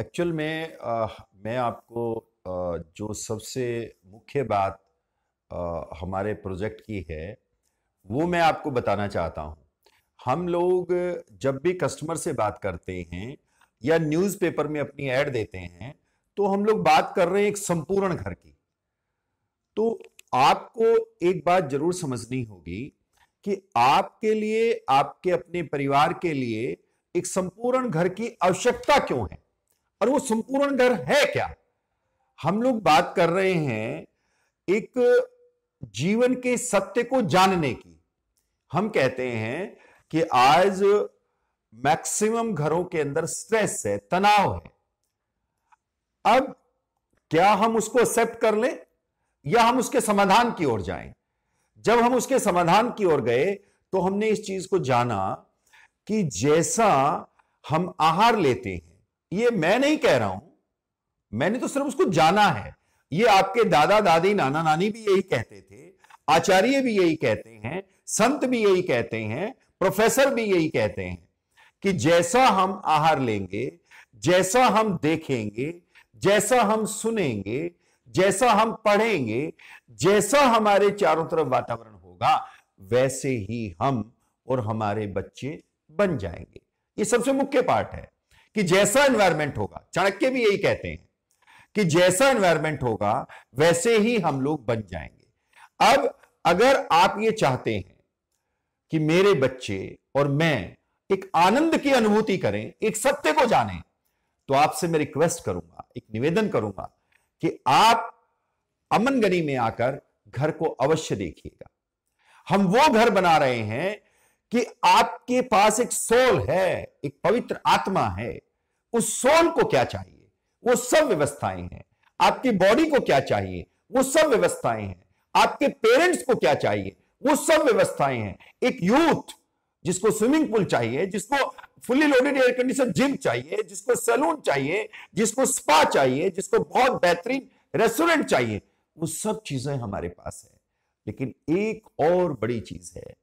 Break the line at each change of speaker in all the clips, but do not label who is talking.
actual में आ, मैं आपको आ, जो सबसे मुख्य बात आ, हमारे प्रोजेक्ट की है वो मैं आपको बताना चाहता हूँ हम लोग जब भी कस्टमर से बात करते हैं या न्यूज़पेपर में अपनी ऐड देते हैं तो हम लोग बात कर रहे हैं एक संपूर्ण घर की तो आपको एक बात जरूर समझनी होगी कि आपके लिए आपके अपने परिवार के लिए एक संपूर्ण घर की आवश्यकता क्यों है और वो संपूर्ण घर है क्या हम लोग बात कर रहे हैं एक जीवन के सत्य को जानने की हम कहते हैं कि आज मैक्सिमम घरों के अंदर स्ट्रेस है तनाव है अब क्या हम उसको एक्सेप्ट कर लें या हम उसके समाधान की ओर जाएं जब हम उसके समाधान की ओर गए तो हमने इस चीज को जाना कि जैसा हम आहार लेते हैं ये मैं नहीं कह रहा हूं मैंने तो सिर्फ उसको जाना है ये आपके दादा दादी नाना नानी भी यही कहते थे आचार्य भी यही कहते हैं संत भी यही कहते हैं प्रोफेसर भी यही कहते हैं कि जैसा हम आहार लेंगे जैसा हम देखेंगे जैसा हम सुनेंगे जैसा हम पढ़ेंगे जैसा हमारे चारों तरफ वातावरण होगा वैसे ही हम और हमारे बच्चे बन जाएंगे ये सबसे मुख्य पाठ है कि जैसा एनवायरमेंट होगा चाणक्य भी यही कहते हैं कि जैसा एनवायरमेंट होगा वैसे ही हम लोग बन जाएंगे अब अगर आप ये चाहते हैं कि मेरे बच्चे और मैं एक आनंद की अनुभूति करें एक सत्य को जाने तो आपसे मैं रिक्वेस्ट करूंगा एक निवेदन करूंगा कि आप अमन में आकर घर को अवश्य देखिएगा हम वो घर बना रहे हैं कि आपके पास एक सोल है एक पवित्र आत्मा है उस सोल को क्या चाहिए वो सब व्यवस्थाएं हैं आपकी बॉडी को क्या चाहिए वो सब व्यवस्थाएं हैं आपके पेरेंट्स को क्या चाहिए वो सब व्यवस्थाएं हैं एक यूथ जिसको स्विमिंग पूल चाहिए जिसको fully loaded air condition gym चाहिए जिसको सैलून चाहिए जिसको स्पा चाहिए जिसको बहुत बेहतरीन रेस्टोरेंट चाहिए वो सब चीजें हमारे पास है लेकिन एक और बड़ी चीज है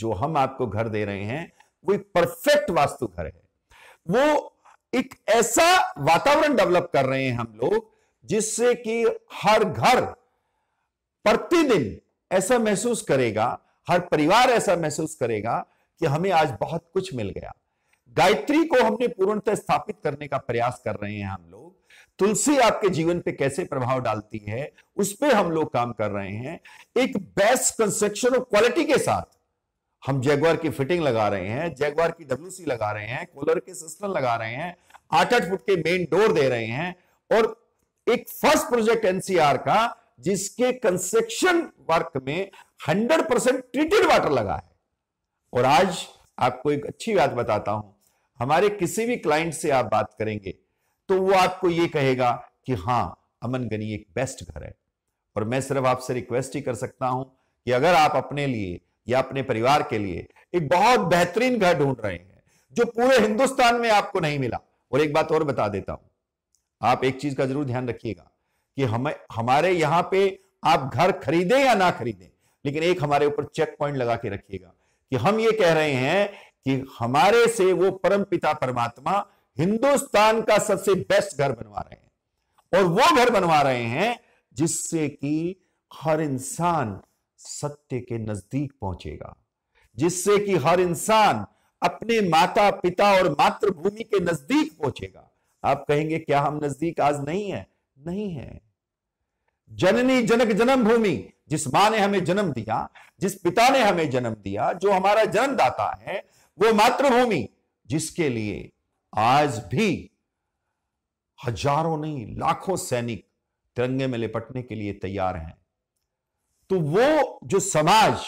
जो हम आपको घर दे रहे हैं वो एक परफेक्ट वास्तु घर है वो एक ऐसा वातावरण डेवलप कर रहे हैं हम लोग जिससे कि हर घर प्रतिदिन ऐसा महसूस करेगा हर परिवार ऐसा महसूस करेगा कि हमें आज बहुत कुछ मिल गया गायत्री को हमने पूर्णतः स्थापित करने का प्रयास कर रहे हैं हम लोग तुलसी आपके जीवन पे कैसे प्रभाव डालती है उस पर हम लोग काम कर रहे हैं एक बेस्ट कंस्ट्रक्शन ऑफ क्वालिटी के साथ हम जैगवार की फिटिंग लगा रहे हैं जैगवार की डब्ल्यू लगा रहे हैं कूलर के सिस्टम लगा रहे हैं आठ आठ फुट के मेन डोर दे रहे हैं और एक फर्स्ट प्रोजेक्ट एनसीआर का जिसके कंस्ट्रक्शन वर्क में 100 परसेंट ट्रीटेड वाटर लगा है और आज आपको एक अच्छी बात बताता हूं हमारे किसी भी क्लाइंट से आप बात करेंगे तो वो आपको ये कहेगा कि हाँ अमन गनी एक बेस्ट घर है और मैं सिर्फ आपसे रिक्वेस्ट ही कर सकता हूं कि अगर आप अपने लिए या अपने परिवार के लिए एक बहुत बेहतरीन घर ढूंढ रहे हैं जो पूरे हिंदुस्तान में आपको नहीं मिला और एक बात और बता देता हूं आप एक चीज का जरूर ध्यान रखिएगा कि हमें हमारे यहां पे आप घर खरीदें या ना खरीदें लेकिन एक हमारे ऊपर चेक पॉइंट लगा के रखिएगा कि हम ये कह रहे हैं कि हमारे से वो परम पिता परमात्मा हिंदुस्तान का सबसे बेस्ट घर बनवा रहे हैं और वो घर बनवा रहे हैं जिससे कि हर इंसान सत्य के नजदीक पहुंचेगा जिससे कि हर इंसान अपने माता पिता और मातृभूमि के नजदीक पहुंचेगा आप कहेंगे क्या हम नजदीक आज नहीं है नहीं है जननी जनक जन्म भूमि जिस मां ने हमें जन्म दिया जिस पिता ने हमें जन्म दिया जो हमारा जन्मदाता है वो मातृभूमि जिसके लिए आज भी हजारों नहीं लाखों सैनिक तिरंगे में लिपटने के लिए तैयार हैं तो वो जो समाज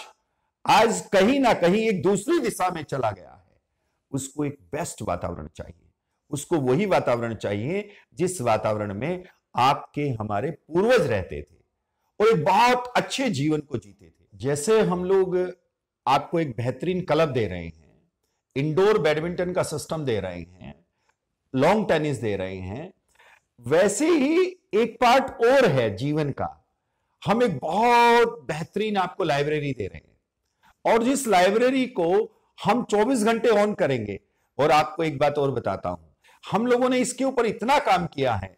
आज कहीं ना कहीं एक दूसरी दिशा में चला गया है उसको एक बेस्ट वातावरण चाहिए उसको वही वातावरण चाहिए जिस वातावरण में आपके हमारे पूर्वज रहते थे और एक बहुत अच्छे जीवन को जीते थे जैसे हम लोग आपको एक बेहतरीन क्लब दे रहे हैं इंडोर बैडमिंटन का सिस्टम दे रहे हैं लॉन्ग टेनिस दे रहे हैं वैसे ही एक पार्ट और है जीवन का हम एक बहुत बेहतरीन आपको लाइब्रेरी दे रहे हैं और जिस लाइब्रेरी को हम 24 घंटे ऑन करेंगे और आपको एक बात और बताता हूं हम लोगों ने इसके ऊपर इतना काम किया है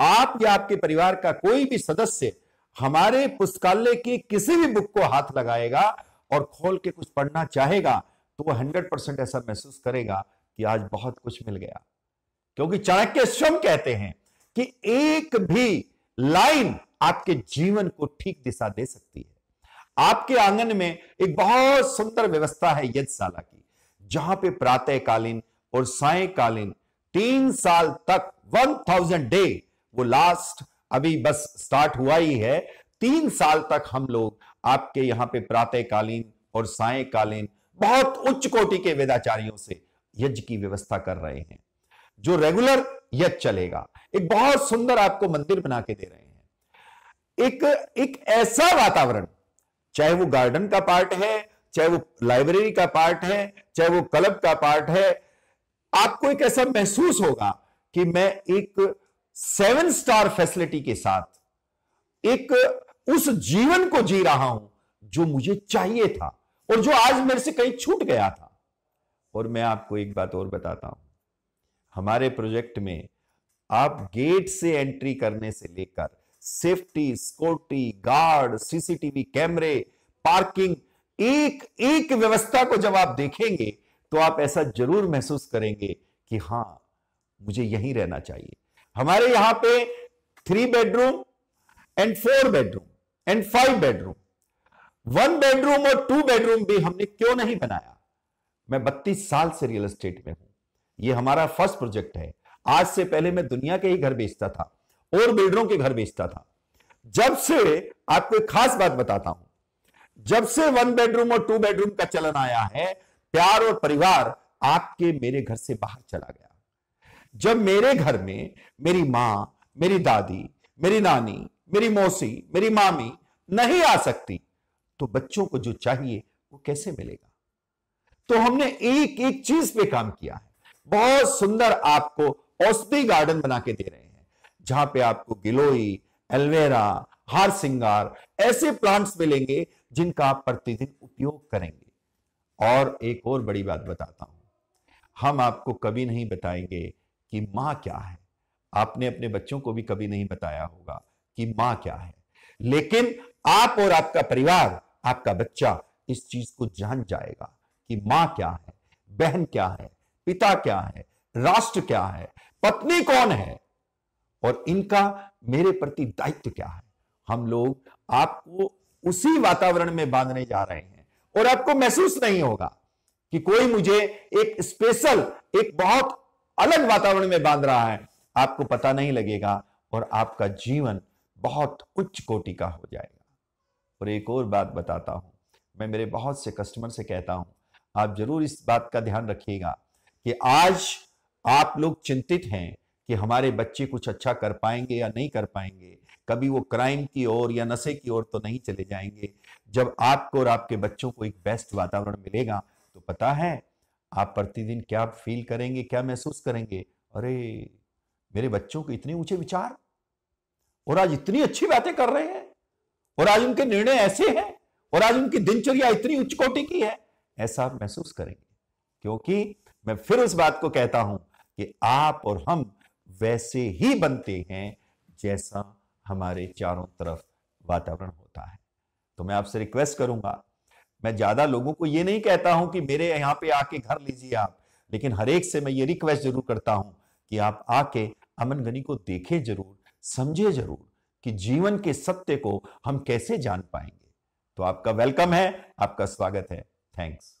आप या आपके परिवार का कोई भी सदस्य हमारे पुस्तकालय की किसी भी बुक को हाथ लगाएगा और खोल के कुछ पढ़ना चाहेगा तो वो हंड्रेड परसेंट ऐसा महसूस करेगा कि आज बहुत कुछ मिल गया क्योंकि चाणक्य स्वयं कहते हैं कि एक भी लाइन आपके जीवन को ठीक दिशा दे सकती है आपके आंगन में एक बहुत सुंदर व्यवस्था है यज्ञशाला की जहां पे प्रातःकालीन और सायकालीन तीन साल तक वन थाउजेंड डे वो लास्ट अभी बस स्टार्ट हुआ ही है तीन साल तक हम लोग आपके यहां पे प्रातःकालीन और सायकालीन बहुत उच्च कोटि के वेदाचार्यों से यज्ञ की व्यवस्था कर रहे हैं जो रेगुलर यज्ञ चलेगा एक बहुत सुंदर आपको मंदिर बना के दे रहे हैं एक एक ऐसा वातावरण चाहे वो गार्डन का पार्ट है चाहे वो लाइब्रेरी का पार्ट है चाहे वो क्लब का पार्ट है आपको एक ऐसा महसूस होगा कि मैं एक सेवन स्टार फैसिलिटी के साथ एक उस जीवन को जी रहा हूं जो मुझे चाहिए था और जो आज मेरे से कहीं छूट गया था और मैं आपको एक बात और बताता हूं हमारे प्रोजेक्ट में आप गेट से एंट्री करने से लेकर सेफ्टी सिक्योरिटी गार्ड सीसीटीवी कैमरे पार्किंग एक एक व्यवस्था को जब आप देखेंगे तो आप ऐसा जरूर महसूस करेंगे कि हां मुझे यहीं रहना चाहिए हमारे यहां पे three bedroom and four bedroom and five bedroom one bedroom और टू बेडरूम भी हमने क्यों नहीं बनाया मैं बत्तीस साल से रियल एस्टेट में हूं यह हमारा फर्स्ट प्रोजेक्ट है आज से पहले मैं दुनिया के ही घर बेचता था और बिल्डरों के घर बेचता था जब से आपको एक खास बात बताता हूं जब से वन बेडरूम और टू बेडरूम का चलन आया है प्यार और परिवार आपके मेरे घर से बाहर चला गया जब मेरे घर में मेरी मां मेरी दादी मेरी नानी मेरी मौसी मेरी मामी नहीं आ सकती तो बच्चों को जो चाहिए वो कैसे मिलेगा तो हमने एक एक चीज पे काम किया है बहुत सुंदर आपको औषधि गार्डन बना के दे रहे हैं जहां पे आपको गिलोई एलवेरा हार सिंगार ऐसे प्लांट्स मिलेंगे जिनका आप प्रतिदिन उपयोग करेंगे और एक और बड़ी बात बताता हूं हम आपको कभी नहीं बताएंगे कि मां क्या है आपने अपने बच्चों को भी कभी नहीं बताया होगा कि मां क्या है लेकिन आप और आपका परिवार आपका बच्चा इस चीज को जान जाएगा कि मां क्या है बहन क्या है पिता क्या है राष्ट्र क्या है पत्नी कौन है और इनका मेरे प्रति दायित्व क्या है हम लोग आपको उसी वातावरण में बांधने जा रहे हैं और आपको महसूस नहीं होगा कि कोई मुझे एक स्पेशल एक बहुत अलग वातावरण में बांध रहा है आपको पता नहीं लगेगा और आपका जीवन बहुत उच्च कोटि का हो जाएगा और एक और बात बताता हूं मैं मेरे बहुत से कस्टमर से कहता हूं आप जरूर इस बात का ध्यान रखिएगा कि आज आप लोग चिंतित हैं कि हमारे बच्चे कुछ अच्छा कर पाएंगे या नहीं कर पाएंगे कभी वो क्राइम की ओर या नशे की ओर तो नहीं चले जाएंगे जब आपको और आपके बच्चों को एक बेस्ट वातावरण मिलेगा तो पता है आप प्रतिदिन क्या फील करेंगे क्या महसूस करेंगे अरे मेरे बच्चों के इतने ऊंचे विचार और आज इतनी अच्छी बातें कर रहे हैं और आज उनके निर्णय ऐसे हैं और आज उनकी दिनचर्या इतनी उच्च कोटि की है ऐसा आप महसूस करेंगे क्योंकि मैं फिर उस बात को कहता हूं कि आप और हम वैसे ही बनते हैं जैसा हमारे चारों तरफ वातावरण होता है तो मैं आपसे रिक्वेस्ट करूंगा मैं ज्यादा लोगों को यह नहीं कहता हूं कि मेरे यहां पे आके घर लीजिए आप लेकिन हर एक से मैं ये रिक्वेस्ट जरूर करता हूं कि आप आके अमन गनी को देखें जरूर समझे जरूर कि जीवन के सत्य को हम कैसे जान पाएंगे तो आपका वेलकम है आपका स्वागत है थैंक्स